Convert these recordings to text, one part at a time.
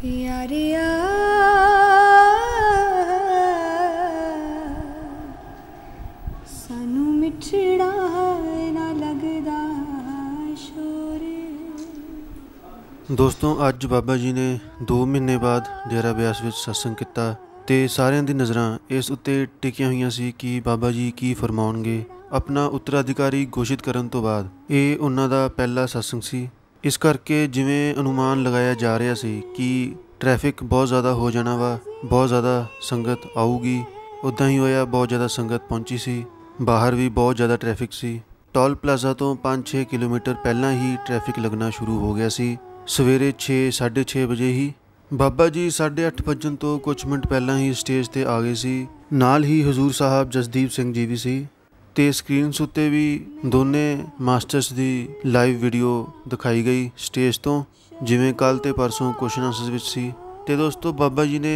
ਪਿਆਰਿਆ ਸਾਨੂੰ ਮਿੱਠੜਾ ਨਾ ਲੱਗਦਾ ਸ਼ੋਰ ਦੋਸਤੋ ਅੱਜ ਬਾਬਾ ਜੀ ਨੇ 2 ਮਹੀਨੇ ਬਾਅਦ ਡੇਰਾ ਬਿਆਸ ਵਿੱਚ satsang ਕੀਤਾ ਤੇ ਸਾਰਿਆਂ ਦੀ ਨਜ਼ਰਾਂ ਇਸ ਉੱਤੇ ਟਿਕੀਆਂ ਹੋਈਆਂ ਸੀ ਕਿ ਬਾਬਾ ਜੀ ਕੀ ਫਰਮਾਉਣਗੇ ਆਪਣਾ ਉਤਰਾਧਿਕਾਰੀ ਘੋਸ਼ਿਤ ਕਰਨ ਤੋਂ ਬਾਅਦ ਇਹ ਉਹਨਾਂ ਦਾ ਪਹਿਲਾ satsang ਸੀ ਇਸ ਕਰਕੇ ਜਿਵੇਂ ਅਨੁਮਾਨ ਲਗਾਇਆ ਜਾ ਰਿਹਾ ਸੀ ਕਿ ਟ੍ਰੈਫਿਕ ਬਹੁਤ ਜ਼ਿਆਦਾ ਹੋ ਜਾਣਾ ਵਾ ਬਹੁਤ ਜ਼ਿਆਦਾ ਸੰਗਤ ਆਊਗੀ ਉਦਾਂ ਹੀ ਹੋਇਆ ਬਹੁਤ ਜ਼ਿਆਦਾ ਸੰਗਤ ਪਹੁੰਚੀ ਸੀ ਬਾਹਰ ਵੀ ਬਹੁਤ ਜ਼ਿਆਦਾ ਟ੍ਰੈਫਿਕ ਸੀ ਟੋਲ ਪਲਾਜ਼ਾ ਤੋਂ 5-6 ਕਿਲੋਮੀਟਰ ਪਹਿਲਾਂ ਹੀ ਟ੍ਰੈਫਿਕ ਲੱਗਣਾ ਸ਼ੁਰੂ ਹੋ ਗਿਆ ਸੀ ਸਵੇਰੇ 6 6:30 ਵਜੇ ਹੀ ਬਾਬਾ ਜੀ 8:30 ਵਜੇ ਤੋਂ ਕੁਝ ਮਿੰਟ ਪਹਿਲਾਂ ਹੀ ਸਟੇਜ ਤੇ ਆ ਗਏ ਸੀ ਨਾਲ ਹੀ ਹਜ਼ੂਰ ਸਾਹਿਬ ਜਸਦੀਪ ਸਿੰਘ ਜੀ ਵੀ ਸੀ ਤੇ ਸਕਰੀਨਸ ਉੱਤੇ ਵੀ ਦੋਨੇ ਮਾਸਟਰਸ ਦੀ ਲਾਈਵ ਵੀਡੀਓ ਦਿਖਾਈ ਗਈ ਸਟੇਜ ਤੋਂ ਜਿਵੇਂ ਕੱਲ ਤੇ ਪਰਸੋਂ ਕੁਐਸਚਨ ਆਨਸਰਸ ਵਿੱਚ ਸੀ ਤੇ ਦੋਸਤੋ ਬਾਬਾ ਜੀ ਨੇ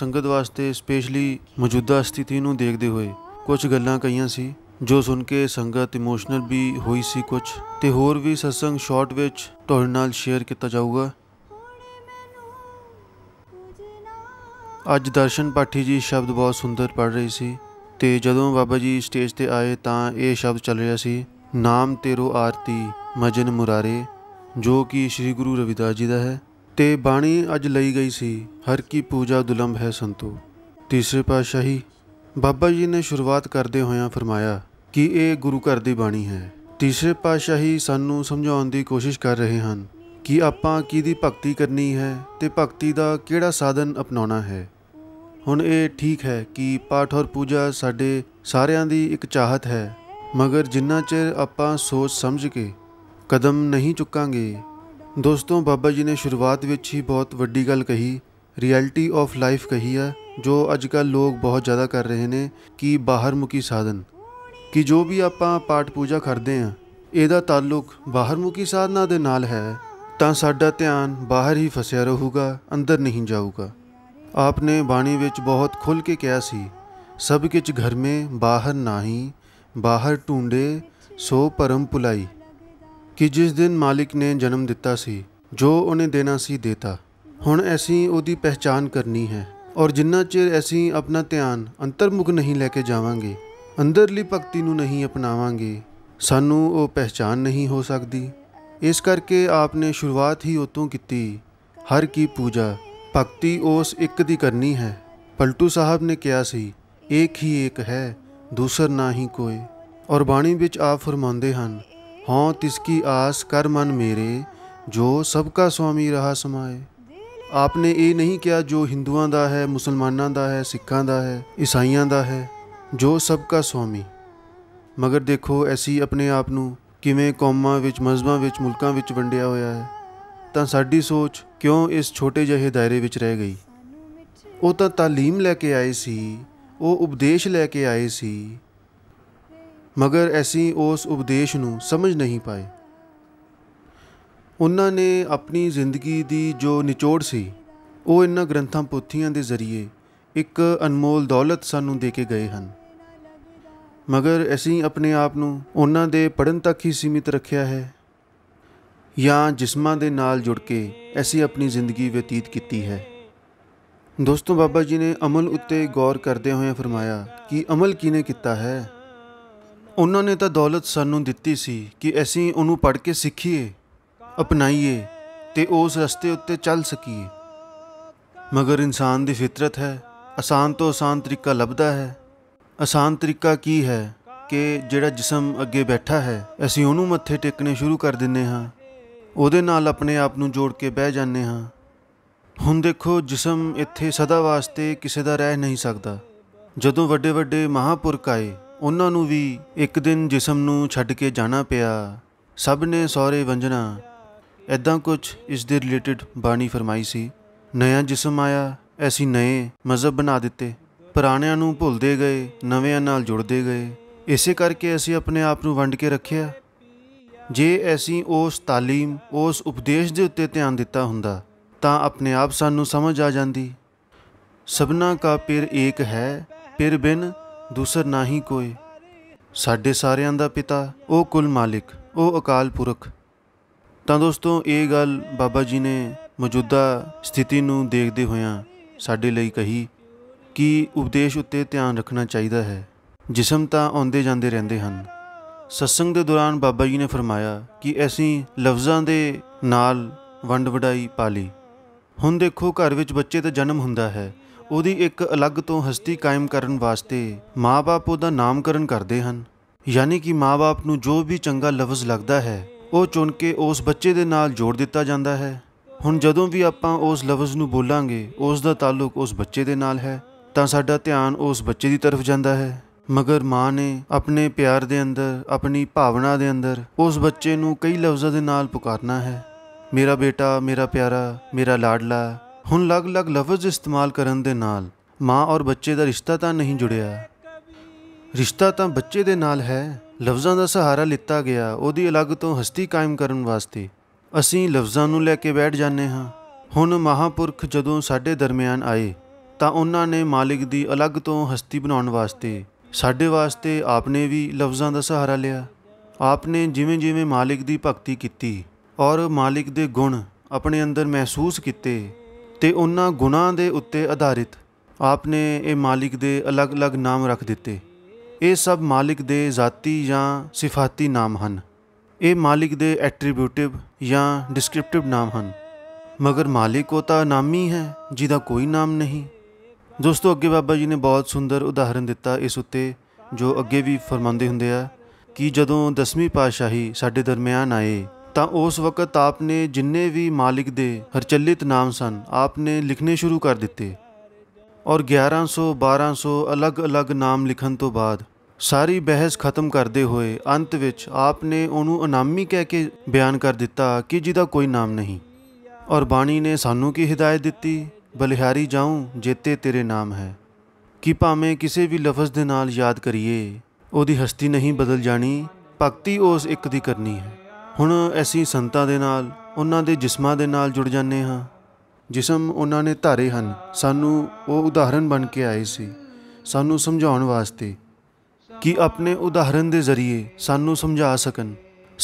ਸੰਗਤ ਵਾਸਤੇ ਸਪੈਸ਼ਲੀ ਮੌਜੂਦਾ ਸਥਿਤੀ ਨੂੰ ਦੇਖਦੇ ਹੋਏ ਕੁਝ ਗੱਲਾਂ ਕਹੀਆਂ ਸੀ ਜੋ ਸੁਣ ਕੇ ਸੰਗਤ ਇਮੋਸ਼ਨਲ ਵੀ ਹੋਈ ਸੀ ਕੁਝ ਤੇ ਹੋਰ ਵੀ ਸਤਸੰਗ ਸ਼ਾਰਟ ਵਿੱਚ ਤੁਹਾਡੇ ਨਾਲ ਸ਼ੇਅਰ ਕੀਤਾ ਜਾਊਗਾ ਅੱਜ ਦਰਸ਼ਨ ਪਾਠੀ ਜੀ ਸ਼ਬਦ ਬਹੁਤ ਸੁੰਦਰ ਪੜ ਰਹੀ ਸੀ ਤੇ ਜਦੋਂ ਬਾਬਾ ਜੀ ਸਟੇਜ ਤੇ ਆਏ ਤਾਂ ਇਹ ਸ਼ਬਦ ਚੱਲ ਰਿਹਾ ਸੀ ਨਾਮ ਤੇਰੋ ਆਰਤੀ ਮਜਨ ਮੁਰਾਰੇ ਜੋ ਕਿ ਸ੍ਰੀ ਗੁਰੂ ਰਵਿਦਾਸ ਜੀ ਦਾ ਹੈ ਤੇ ਬਾਣੀ ਅੱਜ ਲਈ ਗਈ ਸੀ ਹਰ ਕੀ ਪੂਜਾ ਦੁਲੰਭ ਹੈ ਸੰਤੋ ਤੀਸਰੇ ਪਾਸ਼ਾਹੀ ਬਾਬਾ ਜੀ ਨੇ ਸ਼ੁਰੂਆਤ ਕਰਦੇ ਹੋਇਆਂ ਫਰਮਾਇਆ ਕਿ ਇਹ ਗੁਰੂ ਘਰ ਦੀ ਬਾਣੀ ਹੈ ਤੀਸਰੇ ਪਾਸ਼ਾਹੀ ਸਾਨੂੰ ਸਮਝਾਉਣ ਦੀ ਕੋਸ਼ਿਸ਼ ਕਰ ਰਹੇ ਹਨ ਕਿ ਆਪਾਂ ਕਿਹਦੀ ਭਗਤੀ ਕਰਨੀ ਹੈ ਤੇ ਭਗਤੀ ਦਾ ਕਿਹੜਾ ਸਾਧਨ ਅਪਣਾਉਣਾ ਹੈ ਹੁਣ ਇਹ ਠੀਕ ਹੈ ਕਿ ਪਾਠ ਔਰ ਪੂਜਾ ਸਾਡੇ ਸਾਰਿਆਂ ਦੀ ਇੱਕ ਚਾਹਤ ਹੈ ਮਗਰ ਜਿੰਨਾ ਚਿਰ ਆਪਾਂ ਸੋਚ ਸਮਝ ਕੇ ਕਦਮ ਨਹੀਂ ਚੁੱਕਾਂਗੇ ਦੋਸਤੋ ਬਾਬਾ ਜੀ ਨੇ ਸ਼ੁਰੂਆਤ ਵਿੱਚ ਹੀ ਬਹੁਤ ਵੱਡੀ ਗੱਲ ਕਹੀ ਰਿਐਲਿਟੀ ਆਫ ਲਾਈਫ ਕਹੀ ਹੈ ਜੋ ਅੱਜ ਕੱਲ ਲੋਕ ਬਹੁਤ ਜ਼ਿਆਦਾ ਕਰ ਰਹੇ ਨੇ ਕਿ ਬਾਹਰ ਮੁਕੀ ਸਾਧਨ ਕਿ ਜੋ ਵੀ ਆਪਾਂ ਪਾਠ ਪੂਜਾ ਕਰਦੇ ਆ ਇਹਦਾ ਤਾਲੁਕ ਬਾਹਰ ਮੁਕੀ ਸਾਧਨਾ ਦੇ ਨਾਲ ਹੈ ਤਾਂ ਸਾਡਾ ਧਿਆਨ ਬਾਹਰ ਹੀ ਫਸਿਆ ਰਹੂਗਾ ਅੰਦਰ ਨਹੀਂ ਜਾਊਗਾ ਆਪਨੇ ਬਾਣੀ ਵਿੱਚ ਬਹੁਤ ਖੁੱਲ ਕੇ ਕਿਹਾ ਸੀ ਸਭ ਕਿਚ ਘਰ ਮੇ ਬਾਹਰ ਨਹੀਂ ਬਾਹਰ ਟੁੰਡੇ ਸੋ ਪਰਮ ਪੁਲਾਈ ਕਿ ਜਿਸ ਦਿਨ ਮਾਲਿਕ ਨੇ ਜਨਮ ਦਿੱਤਾ ਸੀ ਜੋ ਉਹਨੇ ਦੇਣਾ ਸੀ ਦਿੱਤਾ ਹੁਣ ਅਸੀਂ ਉਹਦੀ ਪਹਿਚਾਨ ਕਰਨੀ ਹੈ ਔਰ ਜਿੰਨਾ ਚਿਰ ਅਸੀਂ ਆਪਣਾ ਧਿਆਨ ਅੰਤਰਮੁਖ ਨਹੀਂ ਲੈ ਕੇ ਜਾਵਾਂਗੇ ਅੰਦਰਲੀ ਭਗਤੀ ਨੂੰ ਨਹੀਂ ਅਪਣਾਵਾਂਗੇ ਸਾਨੂੰ ਉਹ ਪਹਿਚਾਨ ਨਹੀਂ ਹੋ ਸਕਦੀ ਇਸ ਕਰਕੇ ਆਪਨੇ ਸ਼ੁਰੂਆਤ ਹੀ ਉਤੋਂ ਕੀਤੀ ਹਰ ਕੀ ਪੂਜਾ ਭਗਤੀ ਉਸ ਇੱਕ ਦੀ ਕਰਨੀ ਹੈ ਪਲਟੂ ਸਾਹਿਬ ਨੇ ਕਿਹਾ ਸੀ ਇੱਕ ਹੀ ਇੱਕ ਹੈ ਦੂਸਰ ਨਾ ਹੀ ਕੋਈ ਔਰ ਬਾਣੀ ਵਿੱਚ ਆਪ ਫਰਮਾਉਂਦੇ ਹਨ ਹਉ ਤਿਸ ਕੀ ਆਸ ਕਰ ਮਨ ਮੇਰੇ ਜੋ ਸਭ ਕਾ ਸੁਆਮੀ ਰਹਾ ਸਮਾਏ ਆਪਨੇ ਇਹ ਨਹੀਂ ਕਿਹਾ ਜੋ ਹਿੰਦੂਆਂ ਦਾ ਹੈ ਮੁਸਲਮਾਨਾਂ ਦਾ ਹੈ ਸਿੱਖਾਂ ਦਾ ਹੈ ਈਸਾਈਆਂ ਦਾ ਹੈ ਜੋ ਸਭ ਕਾ ਸੁਆਮੀ ਮਗਰ ਦੇਖੋ ਐਸੀ ਆਪਣੇ ਆਪ ਨੂੰ ਕਿਵੇਂ ਕੌਮਾਂ ਵਿੱਚ ਮਜ਼ਬਾਂ ਵਿੱਚ ਮੁਲਕਾਂ ਵਿੱਚ ਵੰਡਿਆ ਹੋਇਆ ਹੈ ਤਾਂ ਸਾਡੀ ਸੋਚ ਕਿਉਂ ਇਸ ਛੋਟੇ ਜਿਹੇ ਦਾਇਰੇ ਵਿੱਚ ਰਹਿ ਗਈ ਉਹ ਤਾਂ تعلیم ਲੈ ਕੇ ਆਏ ਸੀ ਉਹ ਉਪਦੇਸ਼ ਲੈ ਕੇ ਆਏ ਸੀ ਮਗਰ ਅਸੀਂ ਉਸ ਉਪਦੇਸ਼ ਨੂੰ ਸਮਝ ਨਹੀਂ ਪਾਏ ਉਹਨਾਂ ਨੇ ਆਪਣੀ ਜ਼ਿੰਦਗੀ ਦੀ ਜੋ ਨਿਚੋੜ ਸੀ ਉਹ ਇਹਨਾਂ ਗ੍ਰੰਥਾਂ ਪੋਥੀਆਂ ਦੇ ਜ਼ਰੀਏ ਇੱਕ ਅਨਮੋਲ ਦੌਲਤ ਸਾਨੂੰ ਦੇ ਕੇ ਗਏ ਹਨ ਮਗਰ ਅਸੀਂ ਆਪਣੇ ਆਪ ਨੂੰ ਉਹਨਾਂ ਦੇ ਪੜਨ ਤੱਕ ਹੀ ਸੀਮਿਤ ਰੱਖਿਆ ਹੈ ਜਾਂ ਜਿਸਮਾਂ ਦੇ ਨਾਲ ਜੁੜ ਕੇ ਅਸੀਂ ਆਪਣੀ ਜ਼ਿੰਦਗੀ ਬਤੀਤ ਕੀਤੀ ਹੈ ਦੋਸਤੋ ਬਾਬਾ ਜੀ ਨੇ ਅਮਲ ਉੱਤੇ ਗੌਰ ਕਰਦੇ ਹੋਏ ਫਰਮਾਇਆ ਕਿ ਅਮਲ ਕਿਨੇ ਕੀਤਾ ਹੈ ਉਹਨਾਂ ਨੇ ਤਾਂ ਦੌਲਤ ਸਾਨੂੰ ਦਿੱਤੀ ਸੀ ਕਿ ਅਸੀਂ ਉਹਨੂੰ ਪੜ ਕੇ ਸਿੱਖੀਏ ਅਪਣਾਈਏ ਤੇ ਉਸ ਰਸਤੇ ਉੱਤੇ ਚੱਲ ਸਕੀਏ ਮਗਰ ਇਨਸਾਨ ਦੀ ਫਿਤਰਤ ਹੈ ਆਸਾਨ ਤੋਂ ਆਸਾਨ ਤਰੀਕਾ ਲੱਭਦਾ ਹੈ ਆਸਾਨ ਤਰੀਕਾ ਕੀ ਹੈ ਕਿ ਜਿਹੜਾ ਜਿਸਮ ਅੱਗੇ ਬੈਠਾ ਹੈ ਅਸੀਂ ਉਹਨੂੰ ਮੱਥੇ ਟੇਕਣੇ ਸ਼ੁਰੂ ਕਰ ਦਿੰਨੇ ਹਾਂ ਉਹਦੇ ਨਾਲ ਆਪਣੇ ਆਪ ਨੂੰ ਜੋੜ ਕੇ ਬਹਿ ਜਾਂਦੇ ਹਾਂ ਹੁਣ ਦੇਖੋ ਜਿਸਮ ਇੱਥੇ ਸਦਾ ਵਾਸਤੇ ਕਿਸੇ ਦਾ ਰਹਿ ਨਹੀਂ ਸਕਦਾ ਜਦੋਂ ਵੱਡੇ ਵੱਡੇ ਮਹਾਪੁਰਖ ਆਏ ਉਹਨਾਂ ਨੂੰ ਵੀ ਇੱਕ ਦਿਨ ਜਿਸਮ ਨੂੰ ਛੱਡ ਕੇ ਜਾਣਾ ਪਿਆ ਸਭ ਨੇ ਸੌਰੇ ਵੰਜਣਾ ਐਦਾਂ ਕੁਝ ਇਸ ਦੇ ਰਿਲੇਟਡ ਬਾਣੀ ਫਰਮਾਈ ਸੀ ਨਇਆ ਜਿਸਮ ਆਇਆ ਐਸੀ ਨਏ ਮਜ਼ਬ ਬਣਾ ਦਿੱਤੇ ਪੁਰਾਣਿਆਂ ਨੂੰ ਭੁੱਲਦੇ ਗਏ ਨਵਿਆਂ ਨਾਲ ਜੁੜਦੇ ਗਏ ਇਸੇ ਕਰਕੇ ਅਸੀਂ ਆਪਣੇ ਆਪ ਨੂੰ ਵੰਡ ਕੇ ਰੱਖਿਆ ਜੇ ਅਸੀਂ ਉਸ تعلیم ਉਸ ਉਪਦੇਸ਼ ਦੇ ਉੱਤੇ ਧਿਆਨ ਦਿੱਤਾ ਹੁੰਦਾ ਤਾਂ ਆਪਣੇ ਆਪ ਸਾਨੂੰ ਸਮਝ ਆ ਜਾਂਦੀ ਸਭਨਾ ਕਾ ਪਿਰ ਏਕ ਹੈ ਪਿਰ ਬਿਨ ਦੂਸਰ ਨਹੀਂ ਕੋਈ ਸਾਡੇ ਸਾਰਿਆਂ ਦਾ ਪਿਤਾ ਉਹ ਕੁਲ ਮਾਲਿਕ ਉਹ ਅਕਾਲ ਪੁਰਖ ਤਾਂ ਦੋਸਤੋ ਇਹ ਗੱਲ ਬਾਬਾ ਜੀ ਨੇ ਮੌਜੂਦਾ ਸਥਿਤੀ ਨੂੰ ਦੇਖਦੇ ਹੋਇਆਂ ਸਾਡੇ ਲਈ ਕਹੀ ਕਿ ਉਪਦੇਸ਼ ਉੱਤੇ ਧਿਆਨ ਰੱਖਣਾ ਚਾਹੀਦਾ ਹੈ ਜਿਸਮ ਤਾਂ ਆਉਂਦੇ ਜਾਂਦੇ ਰਹਿੰਦੇ ਹਨ ਸਤਸੰਗ ਦੇ ਦੌਰਾਨ ਬਾਬਾ ਜੀ ਨੇ ਫਰਮਾਇਆ ਕਿ ਅਸੀਂ ਲਫ਼ਜ਼ਾਂ ਦੇ ਨਾਲ ਵੰਡ ਵਡਾਈ ਪਾਲੀ ਹੁਣ ਦੇਖੋ ਘਰ ਵਿੱਚ ਬੱਚੇ ਦਾ ਜਨਮ ਹੁੰਦਾ ਹੈ ਉਹਦੀ ਇੱਕ ਅਲੱਗ ਤੋਂ ਹਸਤੀ ਕਾਇਮ ਕਰਨ ਵਾਸਤੇ ਮਾਪੇ ਉਹਦਾ ਨਾਮਕਰਨ ਕਰਦੇ ਹਨ ਯਾਨੀ ਕਿ ਮਾਪੇ ਨੂੰ ਜੋ ਵੀ ਚੰਗਾ ਲਫ਼ਜ਼ ਲੱਗਦਾ ਹੈ ਉਹ ਚੁਣ ਕੇ ਉਸ ਬੱਚੇ ਦੇ ਨਾਲ ਜੋੜ ਦਿੱਤਾ ਜਾਂਦਾ ਹੈ ਹੁਣ ਜਦੋਂ ਵੀ ਆਪਾਂ ਉਸ ਲਫ਼ਜ਼ ਨੂੰ ਬੋਲਾਂਗੇ ਉਸ ਦਾ ਤਾਲੁਕ ਉਸ ਬੱਚੇ ਦੇ ਨਾਲ ਹੈ ਤਾਂ ਸਾਡਾ ਧਿਆਨ ਉਸ ਬੱਚੇ ਦੀ ਤਰਫ ਜਾਂਦਾ ਹੈ ਮਗਰ ਮਾਂ ਨੇ ਆਪਣੇ ਪਿਆਰ ਦੇ ਅੰਦਰ ਆਪਣੀ ਭਾਵਨਾ ਦੇ ਅੰਦਰ ਉਸ ਬੱਚੇ ਨੂੰ ਕਈ ਲਫ਼ਜ਼ਾਂ ਦੇ ਨਾਲ ਪੁਕਾਰਨਾ ਹੈ ਮੇਰਾ ਬੇਟਾ ਮੇਰਾ ਪਿਆਰਾ ਮੇਰਾ ਲਾਡਲਾ ਹੁਣ ਲਗ-ਲਗ ਲਫ਼ਜ਼ ਇਸਤੇਮਾਲ ਕਰਨ ਦੇ ਨਾਲ ਮਾਂ ਔਰ ਬੱਚੇ ਦਾ ਰਿਸ਼ਤਾ ਤਾਂ ਨਹੀਂ ਜੁੜਿਆ ਰਿਸ਼ਤਾ ਤਾਂ ਬੱਚੇ ਦੇ ਨਾਲ ਹੈ ਲਫ਼ਜ਼ਾਂ ਦਾ ਸਹਾਰਾ ਲਿੱਤਾ ਗਿਆ ਉਹਦੀ ਅਲੱਗ ਤੋਂ ਹਸਤੀ ਕਾਇਮ ਕਰਨ ਵਾਸਤੇ ਅਸੀਂ ਲਫ਼ਜ਼ਾਂ ਨੂੰ ਲੈ ਕੇ ਬੈਠ ਜਾਂਦੇ ਹਾਂ ਹੁਣ ਮਹਾਪੁਰਖ ਜਦੋਂ ਸਾਡੇ ਦਰਮਿਆਨ ਆਏ ਤਾਂ ਉਹਨਾਂ ਨੇ ਮਾਲਿਕ ਦੀ ਅਲੱਗ ਤੋਂ ਹਸਤੀ ਬਣਾਉਣ ਵਾਸਤੇ ਸਾਡੇ ਵਾਸਤੇ ਆਪਨੇ ਵੀ ਲਫ਼ਜ਼ਾਂ ਦਾ ਸਹਾਰਾ ਲਿਆ ਆਪਨੇ ਜਿਵੇਂ-ਜਿਵੇਂ ਮਾਲਿਕ ਦੀ ਭਗਤੀ ਕੀਤੀ ਔਰ ਮਾਲਿਕ ਦੇ ਗੁਣ ਆਪਣੇ ਅੰਦਰ ਮਹਿਸੂਸ ਕੀਤੇ ਤੇ ਉਹਨਾਂ ਗੁਣਾਂ ਦੇ ਉੱਤੇ ਆਧਾਰਿਤ ਆਪਨੇ ਇਹ ਮਾਲਿਕ ਦੇ ਅਲੱਗ-ਅਲੱਗ ਨਾਮ ਰੱਖ ਦਿੱਤੇ ਇਹ ਸਭ ਮਾਲਿਕ ਦੇ ਜ਼ਾਤੀ ਜਾਂ ਸਿਫਾਤੀ ਨਾਮ ਹਨ ਇਹ ਮਾਲਿਕ ਦੇ ਐਟਰੀਬਿਊਟਿਵ ਜਾਂ ਡਿਸਕ੍ਰਿਪਟਿਵ ਨਾਮ ਹਨ ਮਗਰ ਮਾਲਿਕ ਉਹ ਤਾਂ ਹੈ ਜਿਹਦਾ ਕੋਈ ਨਾਮ ਨਹੀਂ ਦੋਸਤੋ ਅੱਗੇ ਬਾਬਾ ਜੀ ਨੇ ਬਹੁਤ ਸੁੰਦਰ ਉਦਾਹਰਨ ਦਿੱਤਾ ਇਸ ਉੱਤੇ ਜੋ ਅੱਗੇ ਵੀ ਫਰਮਾਉਂਦੇ ਹੁੰਦੇ ਆ ਕਿ ਜਦੋਂ ਦਸਵੀਂ ਪਾਤਸ਼ਾਹੀ ਸਾਡੇ ਦਰਮਿਆਨ ਆਏ ਤਾਂ ਉਸ ਵਕਤ ਆਪ ਨੇ ਜਿੰਨੇ ਵੀ ਮਾਲਿਕ ਦੇ ਹਰਚਲਿਤ ਨਾਮ ਸਨ ਆਪ ਨੇ ਲਿਖਨੇ ਸ਼ੁਰੂ ਕਰ ਦਿੱਤੇ ਔਰ 1100 1200 ਅਲੱਗ-ਅਲੱਗ ਨਾਮ ਲਿਖਣ ਤੋਂ ਬਾਅਦ ਸਾਰੀ ਬਹਿਸ ਖਤਮ ਕਰਦੇ ਹੋਏ ਅੰਤ ਵਿੱਚ ਆਪ ਨੇ ਉਹਨੂੰ ਅਨਾਮੀ ਕਹਿ ਕੇ ਬਿਆਨ ਕਰ ਦਿੱਤਾ ਕਿ ਜਿਹਦਾ ਕੋਈ ਨਾਮ ਨਹੀਂ ਔਰ ਬਾਣੀ ਨੇ ਸਾਨੂੰ ਕੀ ਹਿਦਾਇਤ ਦਿੱਤੀ ਬਲਿਹਾਰੀ ਜਾਉਂ ਜੇਤੇ ਤੇਰੇ ਨਾਮ ਹੈ ਕੀ ਭਾਵੇਂ ਕਿਸੇ ਵੀ ਲਫ਼ਜ਼ ਦੇ ਨਾਲ ਯਾਦ ਕਰੀਏ ਉਹਦੀ ਹਸਤੀ ਨਹੀਂ ਬਦਲ ਜਾਣੀ ਭਗਤੀ ਉਸ ਇੱਕ ਦੀ ਕਰਨੀ ਹੈ ਹੁਣ ਅਸੀਂ ਸੰਤਾਂ ਦੇ ਨਾਲ ਉਹਨਾਂ ਦੇ ਜਿਸਮਾਂ ਦੇ ਨਾਲ ਜੁੜ ਜਾਂਦੇ ਹਾਂ ਜਿਸਮ ਉਹਨਾਂ ਨੇ ਧਾਰੇ ਹਨ ਸਾਨੂੰ ਉਹ ਉਦਾਹਰਨ ਬਣ ਕੇ ਆਏ ਸੀ ਸਾਨੂੰ ਸਮਝਾਉਣ ਵਾਸਤੇ ਕਿ ਆਪਣੇ ਉਦਾਹਰਨ ਦੇ ਜ਼ਰੀਏ ਸਾਨੂੰ ਸਮਝਾ ਸਕਣ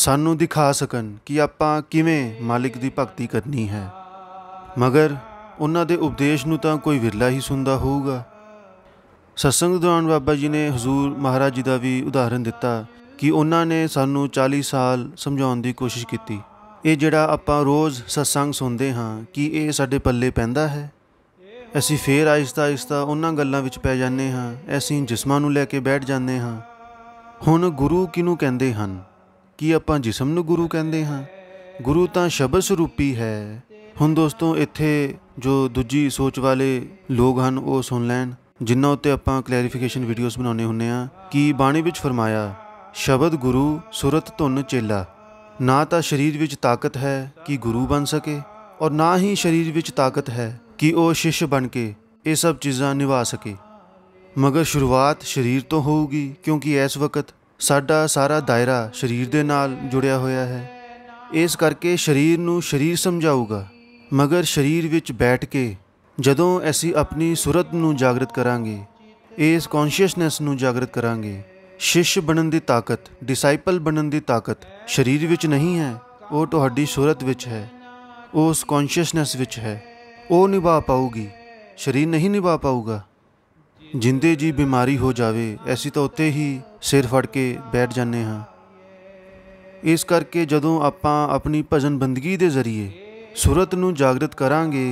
ਸਾਨੂੰ ਦਿਖਾ ਸਕਣ ਕਿ ਆਪਾਂ ਕਿਵੇਂ ਮਾਲਿਕ ਦੀ ਭਗਤੀ ਕਰਨੀ ਹੈ ਮਗਰ ਉਹਨਾਂ ਦੇ ਉਪਦੇਸ਼ ਨੂੰ ਤਾਂ ਕੋਈ ਵਿਰਲਾ ਹੀ ਸੁਣਦਾ ਹੋਊਗਾ ਸਤਸੰਗ ਦੌਰਾਨ ਬਾਬਾ ਜੀ ਨੇ ਹਜ਼ੂਰ ਮਹਾਰਾਜ ਜੀ ਦਾ ਵੀ ਉਦਾਹਰਨ ਦਿੱਤਾ ਕਿ ਉਹਨਾਂ ਨੇ ਸਾਨੂੰ 40 ਸਾਲ ਸਮਝਾਉਣ ਦੀ ਕੋਸ਼ਿਸ਼ ਕੀਤੀ ਇਹ ਜਿਹੜਾ ਆਪਾਂ ਰੋਜ਼ ਸਤਸੰਗ ਸੁਣਦੇ ਹਾਂ ਕਿ ਇਹ ਸਾਡੇ ਪੱਲੇ ਪੈਂਦਾ ਹੈ ਅਸੀਂ ਫੇਰ ਆਇਸਤਾ ਆਇਸਤਾ ਉਹਨਾਂ ਗੱਲਾਂ ਵਿੱਚ ਪੈ ਜਾਂਦੇ ਹਾਂ ਅਸੀਂ ਜਿਸਮਾਂ ਨੂੰ ਲੈ ਕੇ ਬੈਠ ਜਾਂਦੇ ਹਾਂ ਹੁਣ ਗੁਰੂ ਕਿਨੂੰ ਕਹਿੰਦੇ ਹਨ ਕੀ ਆਪਾਂ ਜਿਸਮ ਨੂੰ ਗੁਰੂ ਕਹਿੰਦੇ ਹਾਂ ਗੁਰੂ ਤਾਂ ਸ਼ਬਦ ਸਰੂਪੀ ਹੈ ਹੁਣ ਦੋਸਤੋ ਇੱਥੇ ਜੋ ਦੂਜੀ ਸੋਚ ਵਾਲੇ ਲੋਕ ਹਨ ਉਹ ਸੁਣ ਲੈਣ ਜਿਨ੍ਹਾਂ ਉੱਤੇ ਆਪਾਂ ਕਲੈਰੀਫਿਕੇਸ਼ਨ ਵੀਡੀਓਜ਼ ਬਣਾਉਨੇ ਹੁੰਨੇ ਆ ਕਿ ਬਾਣੀ ਵਿੱਚ ਫਰਮਾਇਆ ਸ਼ਬਦ ਗੁਰੂ ਸੁਰਤ ਧੁਨ ਚੇਲਾ ਨਾ ਤਾਂ ਸਰੀਰ ਵਿੱਚ ਤਾਕਤ ਹੈ ਕਿ ਗੁਰੂ ਬਣ ਸਕੇ ਔਰ ਨਾ ਹੀ ਸਰੀਰ ਵਿੱਚ ਤਾਕਤ ਹੈ ਕਿ ਉਹ ਸ਼ਿਸ਼ ਬਣ ਕੇ ਇਹ ਸਭ ਚੀਜ਼ਾਂ ਨਿਭਾ ਸਕੇ ਮਗਰ ਸ਼ੁਰੂਆਤ ਸਰੀਰ ਤੋਂ ਹੋਊਗੀ ਕਿਉਂਕਿ ਇਸ ਵਕਤ ਸਾਡਾ ਸਾਰਾ ਦਾਇਰਾ ਸਰੀਰ ਦੇ ਨਾਲ ਜੁੜਿਆ ਹੋਇਆ ਹੈ ਇਸ ਕਰਕੇ ਸਰੀਰ ਨੂੰ ਸਰੀਰ ਸਮਝਾਊਗਾ ਮਗਰ ਸਰੀਰ ਵਿੱਚ ਬੈਠ ਕੇ ਜਦੋਂ ਅਸੀਂ ਆਪਣੀ ਸੁਰਤ ਨੂੰ ਜਾਗਰਤ ਕਰਾਂਗੇ ਇਸ ਕੌਨਸ਼ੀਅਸਨੈਸ ਨੂੰ ਜਾਗਰਤ ਕਰਾਂਗੇ ਸ਼ਿਸ਼ ਬਣਨ ਦੀ ਤਾਕਤ ਡਿਸਾਈਪਲ ਬਣਨ ਦੀ ਤਾਕਤ ਸਰੀਰ ਵਿੱਚ ਨਹੀਂ ਹੈ ਉਹ ਤੁਹਾਡੀ ਸੁਰਤ ਵਿੱਚ ਹੈ ਉਸ ਕੌਨਸ਼ੀਅਸਨੈਸ ਵਿੱਚ ਹੈ ਉਹ ਨਿਭਾ ਪਾਊਗੀ ਸਰੀਰ ਨਹੀਂ ਨਿਭਾ ਪਾਊਗਾ ਜਿੰਦੇ ਜੀ ਬਿਮਾਰੀ ਹੋ ਜਾਵੇ ਐਸੀ ਤਾਂ ਉੱਤੇ ਹੀ ਸਿਰ ਫੜ ਕੇ ਬੈਠ ਜਾਂਦੇ ਹਾਂ ਇਸ ਕਰਕੇ ਜਦੋਂ ਆਪਾਂ ਆਪਣੀ ਭਜਨ ਬੰਦਗੀ ਦੇ ਜ਼ਰੀਏ ਸੁਰਤ ਨੂੰ ਜਾਗਰਤ ਕਰਾਂਗੇ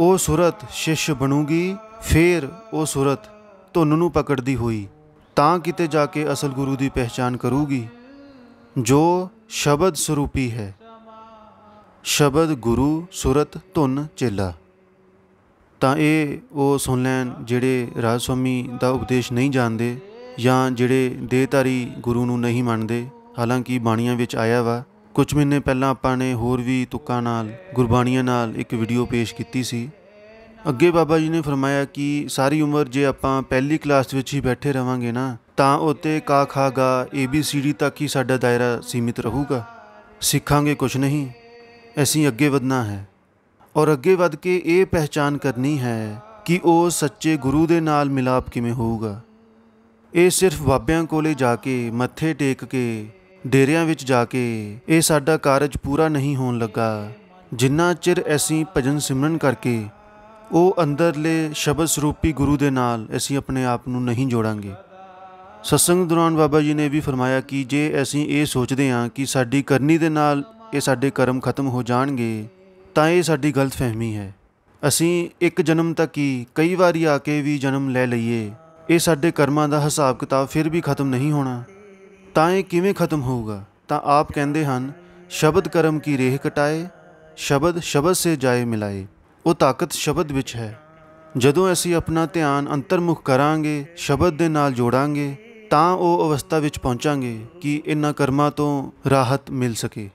ਉਹ ਸੁਰਤ ਸ਼ਿਸ਼ ਬਣੂਗੀ ਫੇਰ ਉਹ ਸੁਰਤ ਧੁੰਨ ਨੂੰ ਪਕੜਦੀ ਹੋਈ ਤਾਂ ਕਿਤੇ ਜਾ ਕੇ ਅਸਲ ਗੁਰੂ ਦੀ ਪਹਿਚਾਨ ਕਰੂਗੀ ਜੋ ਸ਼ਬਦ ਸਰੂਪੀ ਹੈ ਸ਼ਬਦ ਗੁਰੂ ਸੁਰਤ ਧੁਨ ਚੇਲਾ ਤਾਂ ਇਹ ਉਹ ਸੁਣ ਲੈਣ ਜਿਹੜੇ ਰਾਜ ਦਾ ਉਪਦੇਸ਼ ਨਹੀਂ ਜਾਣਦੇ ਜਾਂ ਜਿਹੜੇ ਦੇਹਧਾਰੀ ਗੁਰੂ ਨੂੰ ਨਹੀਂ ਮੰਨਦੇ ਹਾਲਾਂਕਿ ਬਾਣੀਆਂ ਵਿੱਚ ਆਇਆ ਵਾ ਕੁਝ ਮਹੀਨੇ ਪਹਿਲਾਂ ਆਪਾਂ ਨੇ ਹੋਰ ਵੀ ਤੁਕਾਂ ਨਾਲ ਗੁਰਬਾਣੀਆਂ ਨਾਲ ਇੱਕ ਵੀਡੀਓ ਪੇਸ਼ ਕੀਤੀ ਸੀ ਅੱਗੇ ਬਾਬਾ ਜੀ ਨੇ ਫਰਮਾਇਆ ਕਿ ਸਾਰੀ ਉਮਰ ਜੇ ਆਪਾਂ ਪਹਿਲੀ ਕਲਾਸ ਵਿੱਚ ਹੀ ਬੈਠੇ ਰਵਾਂਗੇ ਨਾ ਤਾਂ ਉਤੇ ਕਾ ਖਾਗਾ ਏਬੀਸੀਡੀ ਤੱਕ ਹੀ ਸਾਡਾ ਦਾਇਰਾ ਸੀਮਿਤ ਰਹੂਗਾ ਸਿੱਖਾਂਗੇ ਕੁਝ ਨਹੀਂ ਅਸੀਂ ਅੱਗੇ ਵਧਣਾ ਹੈ ਔਰ ਅੱਗੇ ਵਧ ਕੇ ਇਹ ਪਹਿਚਾਨ ਕਰਨੀ ਹੈ ਕਿ ਉਹ ਸੱਚੇ ਗੁਰੂ ਦੇ ਨਾਲ ਮਿਲਾਪ ਕਿਵੇਂ ਹੋਊਗਾ ਇਹ ਸਿਰਫ ਬਾਬਿਆਂ ਕੋਲੇ ਜਾ ਕੇ ਮੱਥੇ ਟੇਕ ਕੇ ਡੇਰਿਆਂ ਵਿੱਚ ਜਾ ਕੇ ਇਹ ਸਾਡਾ ਕਾਰਜ ਪੂਰਾ ਨਹੀਂ ਹੋਣ ਲੱਗਾ ਜਿੰਨਾ ਚਿਰ ਅਸੀਂ ਭਜਨ ਸਿਮਰਨ ਕਰਕੇ ਉਹ ਅੰਦਰਲੇ ਸ਼ਬਦ ਸਰੂਪੀ ਗੁਰੂ ਦੇ ਨਾਲ ਅਸੀਂ ਆਪਣੇ ਆਪ ਨੂੰ ਨਹੀਂ ਜੋੜਾਂਗੇ ਸਤਸੰਗ ਦੌਰਾਨ ਬਾਬਾ ਜੀ ਨੇ ਵੀ ਫਰਮਾਇਆ ਕਿ ਜੇ ਅਸੀਂ ਇਹ ਸੋਚਦੇ ਹਾਂ ਕਿ ਸਾਡੀ ਕਰਨੀ ਦੇ ਨਾਲ ਇਹ ਸਾਡੇ ਕਰਮ ਖਤਮ ਹੋ ਜਾਣਗੇ ਤਾਂ ਇਹ ਸਾਡੀ ਗਲਤਫਹਿਮੀ ਹੈ ਅਸੀਂ ਇੱਕ ਜਨਮ ਤੱਕ ਹੀ ਕਈ ਵਾਰੀ ਆ ਕੇ ਵੀ ਜਨਮ ਲੈ ਲਈਏ ਇਹ ਸਾਡੇ ਕਰਮਾਂ ਦਾ ਹਿਸਾਬ ਕਿਤਾਬ ਫਿਰ ਵੀ ਖਤਮ ਨਹੀਂ ਹੋਣਾ ਤਾਂ ਇਹ ਕਿਵੇਂ ਖਤਮ ਹੋਊਗਾ ਤਾਂ ਆਪ ਕਹਿੰਦੇ ਹਨ ਸ਼ਬਦ ਕਰਮ ਕੀ ਰੇਹ ਕਟਾਏ ਸ਼ਬਦ ਸ਼ਬਦ ਸੇ ਜਾਏ ਮਿਲਾਏ ਉਹ ਤਾਕਤ ਸ਼ਬਦ ਵਿੱਚ ਹੈ ਜਦੋਂ ਅਸੀਂ ਆਪਣਾ ਧਿਆਨ ਅੰਤਰਮੁਖ ਕਰਾਂਗੇ ਸ਼ਬਦ ਦੇ ਨਾਲ ਜੋੜਾਂਗੇ ਤਾਂ ਉਹ ਅਵਸਥਾ ਵਿੱਚ ਪਹੁੰਚਾਂਗੇ ਕਿ ਇਹਨਾਂ ਕਰਮਾਂ ਤੋਂ ਰਾਹਤ ਮਿਲ ਸਕੇ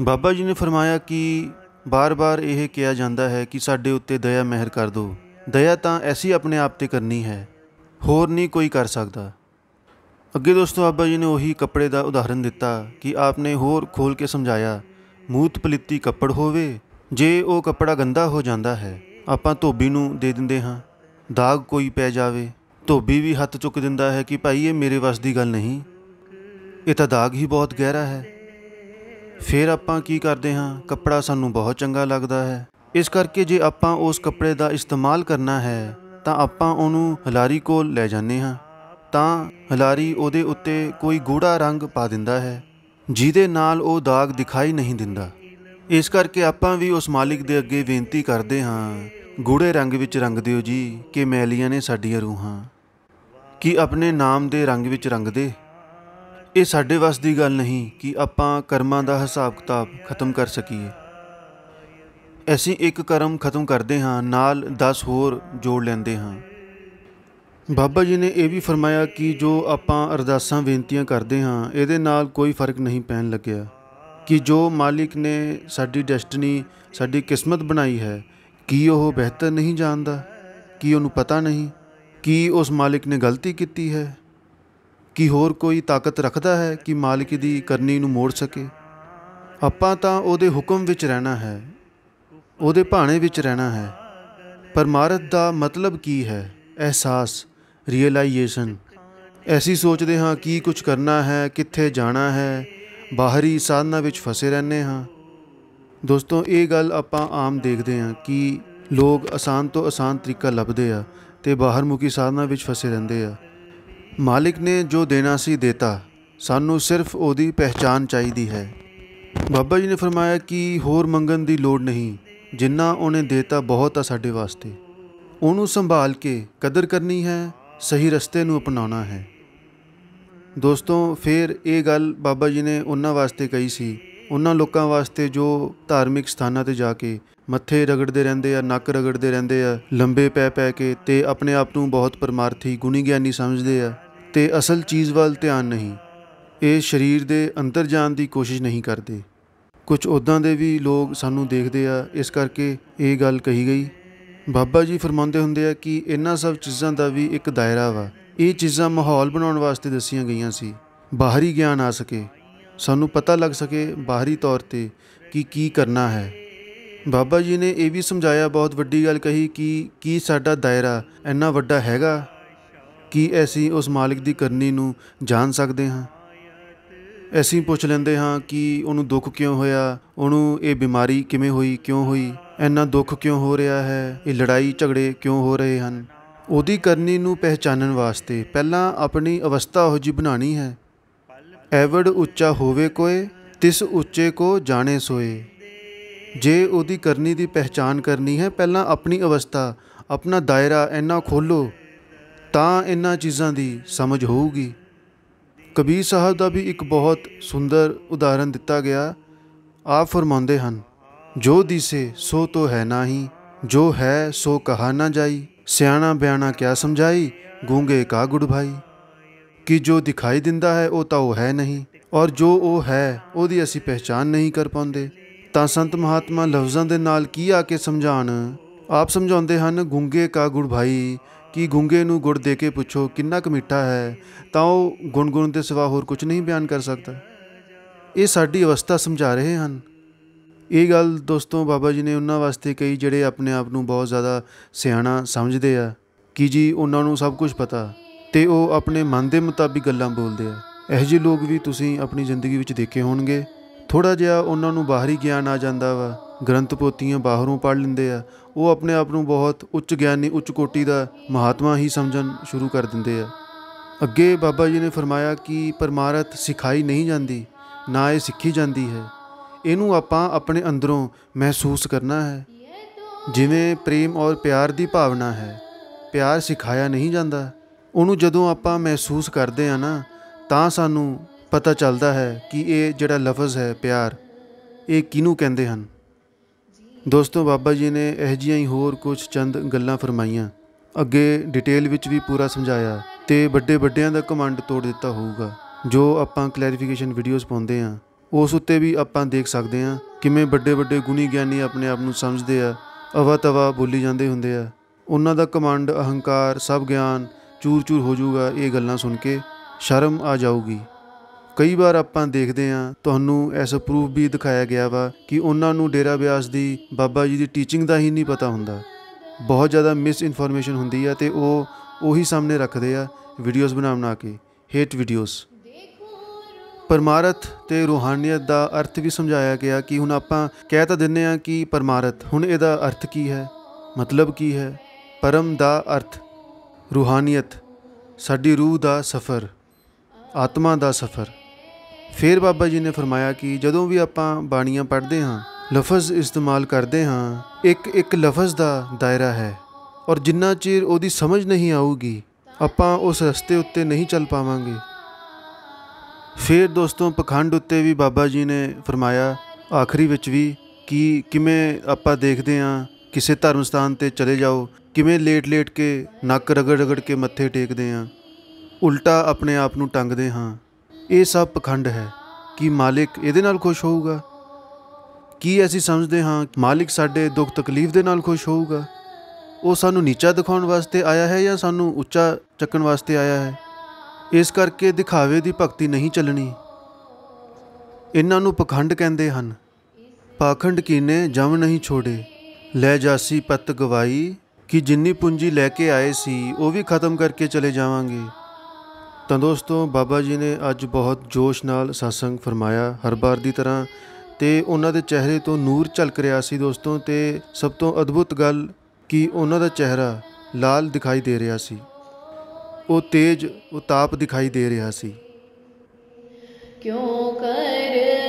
ਬਾਬਾ ਜੀ ਨੇ ਫਰਮਾਇਆ ਕਿ ਬਾਰ-ਬਾਰ ਇਹ ਕਿਹਾ ਜਾਂਦਾ ਹੈ ਕਿ ਸਾਡੇ ਉੱਤੇ ਦਇਆ ਮਿਹਰ ਕਰ ਦੋ ਦਇਆ ਤਾਂ ਐਸੀ ਆਪਣੇ ਆਪ ਤੇ ਕਰਨੀ ਹੈ ਹੋਰ ਨਹੀਂ ਕੋਈ ਕਰ ਸਕਦਾ ਅੱਗੇ ਦੋਸਤੋ ਬਾਬਾ ਜੀ ਨੇ ਉਹੀ ਕੱਪੜੇ ਦਾ ਉਦਾਹਰਨ ਦਿੱਤਾ ਕਿ ਆਪਨੇ ਹੋਰ ਖੋਲ ਕੇ ਸਮਝਾਇਆ ਮੂਤ ਪਲਿੱਤੀ ਕੱਪੜ ਹੋਵੇ ਜੇ ਉਹ ਕੱਪੜਾ ਗੰਦਾ ਹੋ ਜਾਂਦਾ ਹੈ ਆਪਾਂ ਧੋਬੀ ਨੂੰ ਦੇ ਦਿੰਦੇ ਹਾਂ ਦਾਗ ਕੋਈ ਪੈ ਜਾਵੇ ਧੋਬੀ ਵੀ ਹੱਥ ਚੁੱਕ ਦਿੰਦਾ ਹੈ ਕਿ ਭਾਈ ਇਹ ਮੇਰੇ ਵੱਸ ਦੀ ਗੱਲ ਨਹੀਂ ਇਹ ਤਾਂ ਦਾਗ ਹੀ ਬਹੁਤ ਗਹਿਰਾ ਹੈ ਫਿਰ ਆਪਾਂ ਕੀ ਕਰਦੇ ਹਾਂ ਕੱਪੜਾ ਸਾਨੂੰ ਬਹੁਤ ਚੰਗਾ ਲੱਗਦਾ ਹੈ ਇਸ ਕਰਕੇ ਜੇ ਆਪਾਂ ਉਸ ਕੱਪੜੇ ਦਾ ਇਸਤੇਮਾਲ ਕਰਨਾ ਹੈ ਤਾਂ ਆਪਾਂ ਉਹਨੂੰ ਹਲਾਰੀ ਕੋਲ ਲੈ ਜਾਂਦੇ ਹਾਂ ਤਾਂ ਹਲਾਰੀ ਉਹਦੇ ਉੱਤੇ ਕੋਈ ਗੂੜਾ ਰੰਗ ਪਾ ਦਿੰਦਾ ਹੈ ਜਿਹਦੇ ਨਾਲ ਉਹ ਦਾਗ ਦਿਖਾਈ ਨਹੀਂ ਦਿੰਦਾ ਇਸ ਕਰਕੇ ਆਪਾਂ ਵੀ ਉਸ ਮਾਲਿਕ ਦੇ ਅੱਗੇ ਬੇਨਤੀ ਕਰਦੇ ਹਾਂ ਗੂੜੇ ਰੰਗ ਵਿੱਚ ਰੰਗ ਦਿਓ ਜੀ ਕਿ ਮੈਲੀਆਂ ਨੇ ਸਾਡੀਆਂ ਰੂਹਾਂ ਕਿ ਆਪਣੇ ਨਾਮ ਦੇ ਰੰਗ ਵਿੱਚ ਰੰਗ ਦੇ ਇਹ ਸਾਡੇ ਵੱਸ ਦੀ ਗੱਲ ਨਹੀਂ ਕਿ ਆਪਾਂ ਕਰਮਾਂ ਦਾ ਹਿਸਾਬ ਕਿਤਾਬ ਖਤਮ ਕਰ ਸਕੀਏ ਅਸੀਂ ਇੱਕ ਕਰਮ ਖਤਮ ਕਰਦੇ ਹਾਂ ਨਾਲ 10 ਹੋਰ ਜੋੜ ਲੈਂਦੇ ਹਾਂ ਬਾਬਾ ਜੀ ਨੇ ਇਹ ਵੀ ਫਰਮਾਇਆ ਕਿ ਜੋ ਆਪਾਂ ਅਰਦਾਸਾਂ ਬੇਨਤੀਆਂ ਕਰਦੇ ਹਾਂ ਇਹਦੇ ਨਾਲ ਕੋਈ ਫਰਕ ਨਹੀਂ ਪੈਣ ਲੱਗਿਆ ਕਿ ਜੋ ਮਾਲਿਕ ਨੇ ਸਾਡੀ ਡੈਸਟਨੀ ਸਾਡੀ ਕਿਸਮਤ ਬਣਾਈ ਹੈ ਕੀ ਉਹ ਬਿਹਤਰ ਨਹੀਂ ਜਾਣਦਾ ਕੀ ਉਹਨੂੰ ਪਤਾ ਨਹੀਂ ਕੀ ਉਸ ਮਾਲਿਕ ਨੇ ਗਲਤੀ ਕੀਤੀ ਹੈ ਕੀ ਹੋਰ ਕੋਈ ਤਾਕਤ ਰੱਖਦਾ ਹੈ ਕਿ ਮਾਲਿਕ ਦੀ ਕਰਨੀ ਨੂੰ ਮੋੜ ਸਕੇ ਆਪਾਂ ਤਾਂ ਉਹਦੇ ਹੁਕਮ ਵਿੱਚ ਰਹਿਣਾ ਹੈ ਉਹਦੇ ਭਾਣੇ ਵਿੱਚ ਰਹਿਣਾ ਹੈ ਪਰਮਾਰਥ ਦਾ ਮਤਲਬ ਕੀ ਹੈ ਅਹਿਸਾਸ ਰੀਅਲਾਈਜੇਸ਼ਨ ਐਸੀ ਸੋਚਦੇ ਹਾਂ ਕੀ ਕੁਝ ਕਰਨਾ ਹੈ ਕਿੱਥੇ ਜਾਣਾ ਹੈ ਬਾਹਰੀ ਸਾਧਨਾ ਵਿੱਚ ਫਸੇ ਰਹਿੰਦੇ ਹਾਂ ਦੋਸਤੋ ਇਹ ਗੱਲ ਆਪਾਂ ਆਮ ਦੇਖਦੇ ਹਾਂ ਕਿ ਲੋਕ ਆਸਾਨ ਤੋਂ ਆਸਾਨ ਤਰੀਕਾ ਲੱਭਦੇ ਆ ਤੇ ਬਾਹਰਮੁਖੀ ਸਾਧਨਾ ਵਿੱਚ ਫਸੇ ਰਹਿੰਦੇ ਆ ਮਾਲਿਕ ਨੇ ਜੋ ਦੇਣਾ ਸੀ ਦਿੱਤਾ ਸਾਨੂੰ ਸਿਰਫ ਉਹਦੀ ਪਹਿਚਾਨ ਚਾਹੀਦੀ ਹੈ ਬਾਬਾ ਜੀ ਨੇ ਫਰਮਾਇਆ ਕਿ ਹੋਰ ਮੰਗਣ ਦੀ ਲੋੜ ਨਹੀਂ ਜਿੰਨਾ ਉਹਨੇ ਦਿੱਤਾ ਬਹੁਤ ਆ ਸਾਡੇ ਵਾਸਤੇ ਉਹਨੂੰ ਸੰਭਾਲ ਕੇ ਕਦਰ ਕਰਨੀ ਹੈ ਸਹੀ ਰਸਤੇ ਨੂੰ ਅਪਣਾਉਣਾ ਹੈ ਦੋਸਤੋ ਫਿਰ ਇਹ ਗੱਲ ਬਾਬਾ ਜੀ ਨੇ ਉਹਨਾਂ ਵਾਸਤੇ ਕਹੀ ਸੀ ਉਹਨਾਂ ਲੋਕਾਂ ਵਾਸਤੇ ਜੋ ਧਾਰਮਿਕ ਸਥਾਨਾਂ ਤੇ ਜਾ ਕੇ ਮੱਥੇ ਰਗੜਦੇ ਰਹਿੰਦੇ ਆ ਨੱਕ ਰਗੜਦੇ ਰਹਿੰਦੇ ਆ ਲੰਬੇ ਪੈ ਪੈ ਕੇ ਤੇ ਆਪਣੇ ਆਪ ਨੂੰ ਬਹੁਤ ਪਰਮਾਰਥੀ ਗੁਣੀ ਗਿਆਨੀ ਸਮਝਦੇ ਆ ਤੇ ਅਸਲ ਚੀਜ਼ ਵੱਲ ਧਿਆਨ ਨਹੀਂ ਇਹ ਸਰੀਰ ਦੇ ਅੰਦਰ ਜਾਣ ਦੀ ਕੋਸ਼ਿਸ਼ ਨਹੀਂ ਕਰਦੇ ਕੁਝ ਉਦਾਂ ਦੇ ਵੀ ਲੋਕ ਸਾਨੂੰ ਦੇਖਦੇ ਆ ਇਸ ਕਰਕੇ ਇਹ ਗੱਲ ਕਹੀ ਗਈ ਬਾਬਾ ਜੀ ਫਰਮਾਉਂਦੇ ਹੁੰਦੇ ਆ ਕਿ ਇਹਨਾਂ ਸਭ ਚੀਜ਼ਾਂ ਦਾ ਵੀ ਇੱਕ ਦਾਇਰਾ ਵਾ ਇਹ ਚੀਜ਼ਾਂ ਮਾਹੌਲ ਬਣਾਉਣ ਵਾਸਤੇ ਦੱਸੀਆਂ ਗਈਆਂ ਸੀ ਬਾਹਰੀ ਗਿਆਨ ਆ ਸਕੇ ਸਾਨੂੰ ਪਤਾ ਲੱਗ ਸਕੇ ਬਾਹਰੀ ਤੌਰ ਤੇ ਕਿ ਕੀ ਕਰਨਾ ਹੈ ਬਾਬਾ ਜੀ ਨੇ ਇਹ ਵੀ ਸਮਝਾਇਆ ਬਹੁਤ ਵੱਡੀ ਗੱਲ ਕਹੀ ਕਿ ਕੀ ਸਾਡਾ ਦਾਇਰਾ ਇੰਨਾ ਵੱਡਾ ਹੈਗਾ ਕਿ ਅਸੀਂ ਉਸ ਮਾਲਕ ਦੀ ਕਰਨੀ ਨੂੰ ਜਾਣ ਸਕਦੇ ਹਾਂ ਅਸੀਂ ਪੁੱਛ ਲੈਂਦੇ ਹਾਂ ਕਿ ਉਹਨੂੰ ਦੁੱਖ ਕਿਉਂ ਹੋਇਆ ਉਹਨੂੰ ਇਹ ਬਿਮਾਰੀ ਕਿਵੇਂ ਹੋਈ ਕਿਉਂ ਹੋਈ ਇੰਨਾ ਦੁੱਖ ਕਿਉਂ ਹੋ ਰਿਹਾ ਹੈ ਇਹ ਲੜਾਈ ਝਗੜੇ ਕਿਉਂ ਹੋ ਰਹੇ ਹਨ ਉਹਦੀ ਕਰਨੀ ਨੂੰ ਪਹਿਚਾਨਣ ਵਾਸਤੇ ਪਹਿਲਾਂ ਆਪਣੀ ਅਵਸਥਾ ਉਹ ਜੀ ਬਣਾਣੀ ਹੈ ਐਵਡ ਉੱਚਾ ਹੋਵੇ ਕੋਏ ਤਿਸ ਉੱਚੇ ਕੋ ਜਾਣੇ ਸੋਏ ਜੇ ਉਹਦੀ ਕਰਨੀ ਦੀ ਪਹਿਚਾਨ ਕਰਨੀ ਹੈ ਪਹਿਲਾਂ ਆਪਣੀ ਅਵਸਥਾ ਆਪਣਾ ਦਾਇਰਾ ਇੰਨਾ ਖੋਲੋ ਤਾਂ ਇੰਨਾ ਚੀਜ਼ਾਂ ਦੀ ਸਮਝ ਹੋਊਗੀ ਕਬੀਰ ਸਾਹਿਬ ਦਾ ਵੀ ਇੱਕ ਬਹੁਤ ਸੁੰਦਰ ਉਦਾਹਰਨ ਦਿੱਤਾ ਗਿਆ ਆਪ ਫਰਮਾਉਂਦੇ ਹਨ ਜੋ ਦੀਸੇ ਸੋ ਤੋ ਹੈ ਨਾਹੀ ਜੋ ਹੈ ਸੋ ਕਹਾ ਨਾ ਜਾਈ ਸਿਆਣਾ ਬਿਆਣਾ ਕਿਆ ਸਮਝਾਈ ਗੂੰਗੇ ਕਾ ਗੁੜ ਭਾਈ ਕਿ ਜੋ ਦਿਖਾਈ ਦਿੰਦਾ ਹੈ ਉਹ ਤਾਂ ਉਹ ਹੈ ਨਹੀਂ ਔਰ ਜੋ ਉਹ ਹੈ ਉਹਦੀ ਅਸੀਂ ਪਹਿਚਾਨ ਨਹੀਂ ਕਰ ਪਾਉਂਦੇ ਤਾਂ ਸੰਤ ਮਹਾਤਮਾ ਲਫ਼ਜ਼ਾਂ ਦੇ ਨਾਲ ਕੀ ਆ ਕੇ ਸਮਝਾਣ ਆਪ ਸਮਝਾਉਂਦੇ ਹਨ ਗੂੰਗੇ ਕਾ ਗੁੜ ਭਾਈ ਕਿ ਗੁੰਗੇ ਨੂੰ ਗੁੜ ਦੇ ਕੇ ਪੁੱਛੋ ਕਿੰਨਾ ਕੁ ਮਿੱਠਾ ਹੈ ਤਾਂ ਉਹ ਗੁੰਗੁਣ ਦੇ ਸਿਵਾ ਹੋਰ ਕੁਝ ਨਹੀਂ ਬਿਆਨ ਕਰ ਸਕਦਾ ਇਹ ਸਾਡੀ ਅਵਸਥਾ ਸਮਝਾ ਰਹੇ ਹਨ ਇਹ ਗੱਲ ਦੋਸਤੋ ਬਾਬਾ ਜੀ ਨੇ ਉਹਨਾਂ ਵਾਸਤੇ ਕਹੀ ਜਿਹੜੇ ਆਪਣੇ ਆਪ ਨੂੰ ਬਹੁਤ ਜ਼ਿਆਦਾ ਸਿਆਣਾ ਸਮਝਦੇ ਆ ਕਿ ਜੀ ਉਹਨਾਂ ਨੂੰ ਸਭ ਕੁਝ ਪਤਾ ਤੇ ਉਹ ਆਪਣੇ ਮਨ ਦੇ ਮੁਤਾਬਿਕ ਗੱਲਾਂ ਬੋਲਦੇ ਆ ਇਹੋ ਜਿਹੇ ਲੋਕ ਵੀ ਤੁਸੀਂ ਆਪਣੀ ਜ਼ਿੰਦਗੀ ਵਿੱਚ ਦੇਖੇ ਹੋਣਗੇ ਥੋੜਾ ਜਿਹਾ ਉਹਨਾਂ ਨੂੰ ਬਾਹਰੀ ਗਿਆਨ ਆ ਜਾਂਦਾ ਵਾ ਗ੍ਰੰਥ ਪੋਤੀਆਂ ਬਾਹਰੋਂ ਪੜ ਲੈਂਦੇ ਆ ਉਹ ਆਪਣੇ ਆਪ ਨੂੰ ਬਹੁਤ ਉੱਚ ਗਿਆਨੀ ਉੱਚ ਕੋਟੀ ਦਾ ਮਹਾਤਮਾ ਹੀ ਸਮਝਣ ਸ਼ੁਰੂ ਕਰ ਦਿੰਦੇ ਆ ਅੱਗੇ ਬਾਬਾ ਜੀ ਨੇ ਫਰਮਾਇਆ ਕਿ ਪਰਮਾਰਥ ਸਿਖਾਈ ਨਹੀਂ ਜਾਂਦੀ ਨਾ ਇਹ ਸਿੱਖੀ ਜਾਂਦੀ ਹੈ ਇਹਨੂੰ ਆਪਾਂ ਆਪਣੇ ਅੰਦਰੋਂ ਮਹਿਸੂਸ ਕਰਨਾ ਹੈ ਜਿਵੇਂ ਪ੍ਰੇਮ ਔਰ ਪਿਆਰ ਦੀ ਭਾਵਨਾ ਹੈ ਪਿਆਰ ਸਿਖਾਇਆ ਨਹੀਂ ਜਾਂਦਾ ਉਹਨੂੰ ਜਦੋਂ ਆਪਾਂ ਮਹਿਸੂਸ ਕਰਦੇ ਆ ਨਾ ਤਾਂ ਸਾਨੂੰ ਪਤਾ ਚੱਲਦਾ ਹੈ ਕਿ ਇਹ ਜਿਹੜਾ ਲਫ਼ਜ਼ ਹੈ ਪਿਆਰ ਇਹ ਕਿਨੂੰ ਕਹਿੰਦੇ ਹਨ ਦੋਸਤੋ ਬਾਬਾ ਜੀ ਨੇ ਇਹ ਜੀਆਂ ਹੀ ਹੋਰ ਕੁਝ ਚੰਦ ਗੱਲਾਂ ਫਰਮਾਈਆਂ ਅੱਗੇ ਡਿਟੇਲ ਵਿੱਚ ਵੀ ਪੂਰਾ ਸਮਝਾਇਆ ਤੇ ਵੱਡੇ ਵੱਡਿਆਂ ਦਾ ਕਮਾਂਡ ਤੋੜ ਦਿੱਤਾ ਹੋਊਗਾ ਜੋ ਆਪਾਂ ਕਲੈਰੀਫਿਕੇਸ਼ਨ ਵੀਡੀਓਜ਼ ਪਾਉਂਦੇ ਆ ਉਸ ਉੱਤੇ ਵੀ ਆਪਾਂ ਦੇਖ ਸਕਦੇ ਆ ਕਿਵੇਂ ਵੱਡੇ ਵੱਡੇ ਗੁਣੀ ਗਿਆਨੀ ਆਪਣੇ ਆਪ ਨੂੰ ਸਮਝਦੇ ਆ ਅਵਾ ਤਵਾ ਬੋਲੀ ਜਾਂਦੇ ਹੁੰਦੇ ਆ ਉਹਨਾਂ ਦਾ ਕਮਾਂਡ ਅਹੰਕਾਰ ਸਭ ਗਿਆਨ ਚੂਰ ਚੂਰ ਹੋ ਜਾਊਗਾ ਇਹ ਗੱਲਾਂ ਸੁਣ ਕੇ ਸ਼ਰਮ ਆ ਜਾਊਗੀ ਕਈ ਵਾਰ ਆਪਾਂ ਦੇਖਦੇ ਆ ਤੁਹਾਨੂੰ ਐਸ ਪ੍ਰੂਫ ਵੀ ਦਿਖਾਇਆ ਗਿਆ ਵਾ ਕਿ ਉਹਨਾਂ ਨੂੰ ਡੇਰਾ ਬਿਆਸ ਦੀ ਬਾਬਾ ਜੀ ਦੀ ਟੀਚਿੰਗ ਦਾ ਹੀ ਨਹੀਂ ਪਤਾ ਹੁੰਦਾ ਬਹੁਤ ਜ਼ਿਆਦਾ ਮਿਸ ਇਨਫੋਰਮੇਸ਼ਨ ਹੁੰਦੀ ਆ ਤੇ ਉਹ ਉਹੀ ਸਾਹਮਣੇ ਰੱਖਦੇ ਆ ਵੀਡੀਓਜ਼ ਬਣਾ ਬਣਾ ਕੇ ਹੇਟ ਵੀਡੀਓਜ਼ ਪਰਮਾਰਥ ਤੇ ਰੂਹਾਨੀਅਤ ਦਾ ਅਰਥ ਵੀ ਸਮਝਾਇਆ ਗਿਆ ਕਿ ਹੁਣ ਆਪਾਂ ਕਹਿ ਤਾਂ ਦਿੰਨੇ ਆ ਕਿ ਪਰਮਾਰਥ ਹੁਣ ਇਹਦਾ ਅਰਥ ਕੀ ਹੈ ਮਤਲਬ ਕੀ ਹੈ ਪਰਮ ਦਾ ਅਰਥ ਰੂਹਾਨੀਅਤ ਸਾਡੀ ਰੂਹ ਦਾ ਸਫ਼ਰ ਆਤਮਾ ਦਾ ਸਫ਼ਰ ਫਿਰ ਬਾਬਾ ਜੀ ਨੇ ਫਰਮਾਇਆ ਕਿ ਜਦੋਂ ਵੀ ਆਪਾਂ ਬਾਣੀਆਂ ਪੜ੍ਹਦੇ ਹਾਂ ਲਫ਼ਜ਼ ਇਸਤੇਮਾਲ ਕਰਦੇ ਹਾਂ ਇੱਕ ਇੱਕ ਲਫ਼ਜ਼ ਦਾ ਦਾਇਰਾ ਹੈ ਔਰ ਜਿੰਨਾ ਚਿਰ ਉਹਦੀ ਸਮਝ ਨਹੀਂ ਆਊਗੀ ਆਪਾਂ ਉਸ ਰਸਤੇ ਉੱਤੇ ਨਹੀਂ ਚੱਲ ਪਾਵਾਂਗੇ ਫਿਰ ਦੋਸਤੋ ਪਖੰਡ ਉੱਤੇ ਵੀ ਬਾਬਾ ਜੀ ਨੇ ਫਰਮਾਇਆ ਆਖਰੀ ਵਿੱਚ ਵੀ ਕਿ ਕਿਵੇਂ ਆਪਾਂ ਦੇਖਦੇ ਹਾਂ ਕਿਸੇ ਧਰਮ ਸਥਾਨ ਤੇ ਚਲੇ ਜਾਓ ਕਿਵੇਂ ਲੇਟ-ਲੇਟ ਕੇ ਨੱਕ ਰਗੜ-ਰਗੜ ਕੇ ਮੱਥੇ ਟੇਕਦੇ ਹਾਂ ਉਲਟਾ ਆਪਣੇ ਆਪ ਨੂੰ ਟੰਗਦੇ ਹਾਂ ਇਹ ਸਭ ਪਖੰਡ ਹੈ ਕੀ ਮਾਲਿਕ ਇਹਦੇ ਨਾਲ ਖੁਸ਼ ਹੋਊਗਾ ਕੀ ਅਸੀਂ ਸਮਝਦੇ ਹਾਂ ਮਾਲਿਕ ਸਾਡੇ ਦੁੱਖ ਤਕਲੀਫ ਦੇ ਨਾਲ ਖੁਸ਼ ਹੋਊਗਾ ਉਹ ਸਾਨੂੰ ਨੀਚਾ ਦਿਖਾਉਣ ਵਾਸਤੇ ਆਇਆ ਹੈ ਜਾਂ ਸਾਨੂੰ ਉੱਚਾ ਚੱਕਣ ਵਾਸਤੇ ਆਇਆ ਹੈ ਇਸ ਕਰਕੇ ਦਿਖਾਵੇ ਦੀ ਭਗਤੀ ਨਹੀਂ ਚੱਲਣੀ ਇਹਨਾਂ ਨੂੰ ਪਖੰਡ ਕਹਿੰਦੇ ਹਨ ਪਾਖੰਡ ਕੀਨੇ ਜਮ ਨਹੀਂ ਛੋੜੇ ਲੈ ਜਾਸੀ ਪਤ ਗਵਾਈ ਕਿ ਜਿੰਨੀ ਪੂੰਜੀ ਲੈ ਕੇ ਆਏ ਸੀ ਉਹ ਵੀ ਖਤਮ ਕਰਕੇ ਚਲੇ ਜਾਵਾਂਗੇ ਤਾਂ ਦੋਸਤੋ ਬਾਬਾ ਜੀ ਨੇ ਅੱਜ ਬਹੁਤ ਜੋਸ਼ ਨਾਲ satsang ਫਰਮਾਇਆ ਹਰ ਵਾਰ ਦੀ ਤਰ੍ਹਾਂ ਤੇ ਉਹਨਾਂ ਦੇ ਚਿਹਰੇ ਤੋਂ ਨੂਰ ਝਲਕ ਰਿਹਾ ਸੀ ਦੋਸਤੋ ਤੇ ਸਭ ਤੋਂ ਅਦਭੁਤ ਗੱਲ ਕਿ ਉਹਨਾਂ ਦਾ ਚਿਹਰਾ ਲਾਲ ਦਿਖਾਈ ਦੇ ਰਿਹਾ ਸੀ ਉਹ ਤੇਜ ਉਹ ਤਾਪ ਦਿਖਾਈ ਦੇ ਰਿਹਾ ਸੀ ਕਿਉਂ ਕਰੇ